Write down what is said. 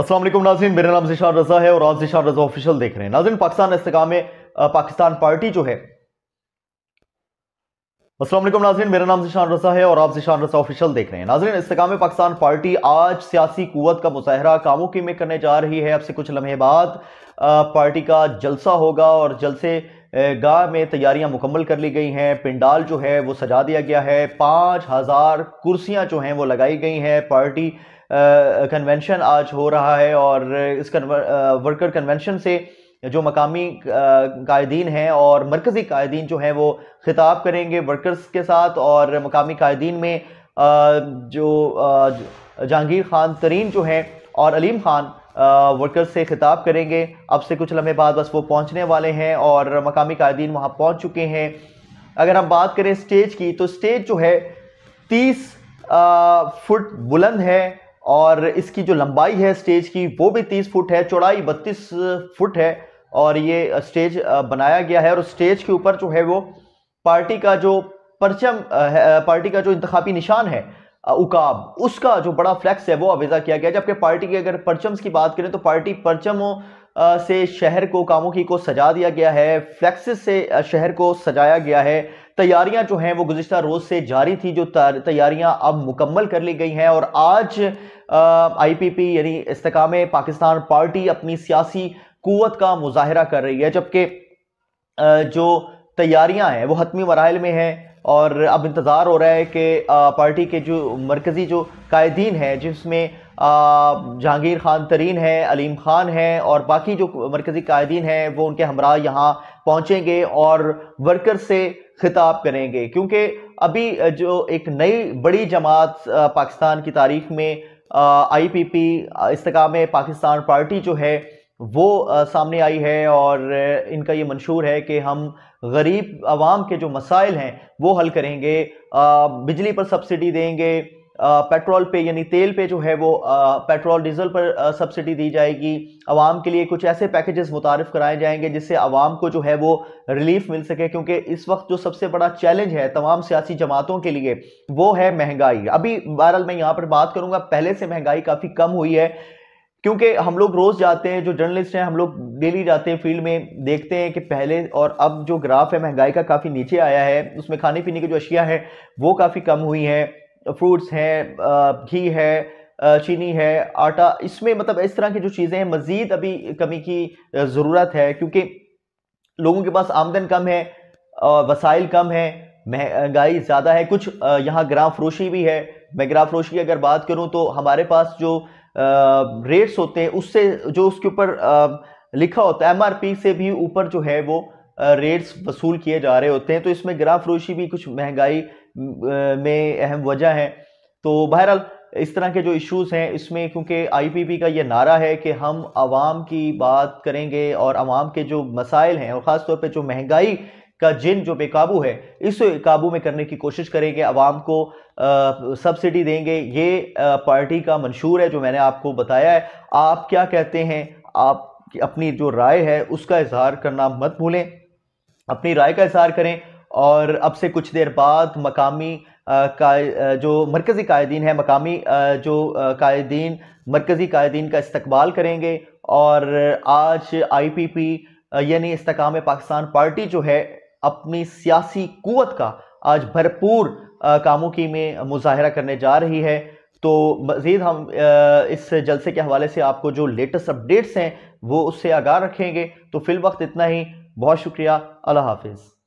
असलम नाजीन मेरा नाम जिशार रजा है और आप जिशार रजा ऑफिशियल देख रहे हैं नाजिन पाकिस्तान इसकाम पाकिस्तान पार्टी जो है असलम नाजीन मेरा नाम जिशान रजा है और आप जिशान रजा ऑफिशियल देख रहे हैं नाजरन इसकाम पाकिस्तान पार्टी आज सियासी कुत का मुजाहरा कामों की में करने जा रही है अब से कुछ लम्हे बाद पार्टी का जलसा होगा और जलसे गाह में तैयारियां मुकम्मल कर ली गई हैं पिंडाल जो है वो सजा दिया गया है पाँच हज़ार कुर्सियाँ जो हैं वो लगाई गई हैं पार्टी कन्वेंशन आज हो रहा है और इस वर्कर कन्वेंशन से जो मकामी कायदीन हैं और मरकज़ी कायदीन जो हैं वो खिताब करेंगे वर्कर्स के साथ और मकामी कायदीन में जो जहांगीर खान तरीन जो हैं और अलीम खान वर्कर्स से खिताब करेंगे अब से कुछ लम्हे बाद बस वो पहुंचने वाले हैं और मकामी कायदीन वहां पहुंच चुके हैं अगर हम बात करें स्टेज की तो स्टेज जो है तीस फुट बुलंद है और इसकी जो लंबाई है स्टेज की वो भी तीस फुट है चौड़ाई बत्तीस फुट है और ये स्टेज बनाया गया है और स्टेज के ऊपर जो है वो पार्टी का जो परचम पार्टी का जो इंतबी निशान है उकाब उसका जो बड़ा फ्लैक्स है वो अवेजा किया गया जबकि पार्टी के अगर परचम्स की बात करें तो पार्टी परचमों से शहर को कामों की को सजा दिया गया है फ्लैक्सेस से शहर को सजाया गया है तैयारियां जो हैं वो गुजशत रोज़ से जारी थी जो तैयारियां अब मुकम्मल कर ली गई हैं और आज आईपीपी यानी इस्तकाम पाकिस्तान पार्टी अपनी सियासी कुत का मुजाहरा कर रही है जबकि जो तैयारियां हैं वो हतमी मराहल में हैं और अब इंतज़ार हो रहा है कि पार्टी के जो मरकज़ी जो कायदीन हैं जिसमें जहांगीर खान तरीन है अलीम खान हैं और बाकी जो मरकज़ी कायदीन हैं वो उनके हमरा यहाँ पहुँचेंगे और वर्कर से खिताब करेंगे क्योंकि अभी जो एक नई बड़ी जमात पाकिस्तान की तारीख में आई पी पी इसकाम पाकिस्तान पार्टी जो है वो सामने आई है और इनका ये मंशूर है कि हम गरीब आवाम के जो मसाइल हैं वो हल करेंगे बिजली पर सब्सिडी देंगे पेट्रोल पे यानी तेल पे जो है वो पेट्रोल डीजल पर सब्सिडी दी जाएगी आवाम के लिए कुछ ऐसे पैकेजेस मुतारफ़ कराए जाएंगे जिससे आवाम को जो है वो रिलीफ मिल सके क्योंकि इस वक्त जो सबसे बड़ा चैलेंज है तमाम सियासी जमातों के लिए वो है महंगाई अभी बहरहाल मैं यहाँ पर बात करूँगा पहले से महंगाई काफ़ी कम हुई है क्योंकि हम लोग रोज़ जाते हैं जो जर्नलिस्ट हैं हम लोग डेली जाते हैं फील्ड में देखते हैं कि पहले और अब जो ग्राफ है महंगाई का काफ़ी नीचे आया है उसमें खाने पीने की जो अशिया है वो काफ़ी कम हुई हैं फ्रूट्स हैं घी है चीनी है आटा इसमें मतलब इस तरह की जो चीज़ें हैं मज़ीद अभी कमी की ज़रूरत है क्योंकि लोगों के पास आमदन कम है वसाइल कम है महंगाई ज़्यादा है कुछ यहाँ ग्राम फरोशी भी है मैं ग्राम फरोशी की अगर बात करूँ तो हमारे पास जो रेट्स होते हैं उससे जो उसके ऊपर लिखा होता है एमआरपी से भी ऊपर जो है वो रेट्स वसूल किए जा रहे होते हैं तो इसमें ग्राम फरोशी भी कुछ महंगाई में अहम वजह है तो बहरहाल इस तरह के जो इश्यूज़ हैं इसमें क्योंकि आईपीपी का ये नारा है कि हम आवाम की बात करेंगे और आवाम के जो मसाइल हैं और ख़ासतौर पर जो महंगाई का जिन जो बेकाबू है इस काबू में करने की कोशिश करेंगे आवाम को सब्सिडी देंगे ये आ, पार्टी का मंशूर है जो मैंने आपको बताया है आप क्या कहते हैं आप अपनी जो राय है उसका इजहार करना मत भूलें अपनी राय का इजहार करें और अब से कुछ देर बाद मकामी का जो मरकज़ी कायदीन है मकामी जो कायदीन मरकज़ी कायदीन का इस्तकबाल करेंगे और आज आई पी पी यानी इस्तकाम पाकिस्तान पार्टी जो है अपनी सियासी कुत का आज भरपूर की में मुजाहरा करने जा रही है तो मज़ीद हम इस जलसे के हवाले से आपको जो लेटेस्ट अपडेट्स हैं वो उससे आगाह रखेंगे तो फिल वक्त इतना ही बहुत शुक्रिया अल्लाह हाफिज़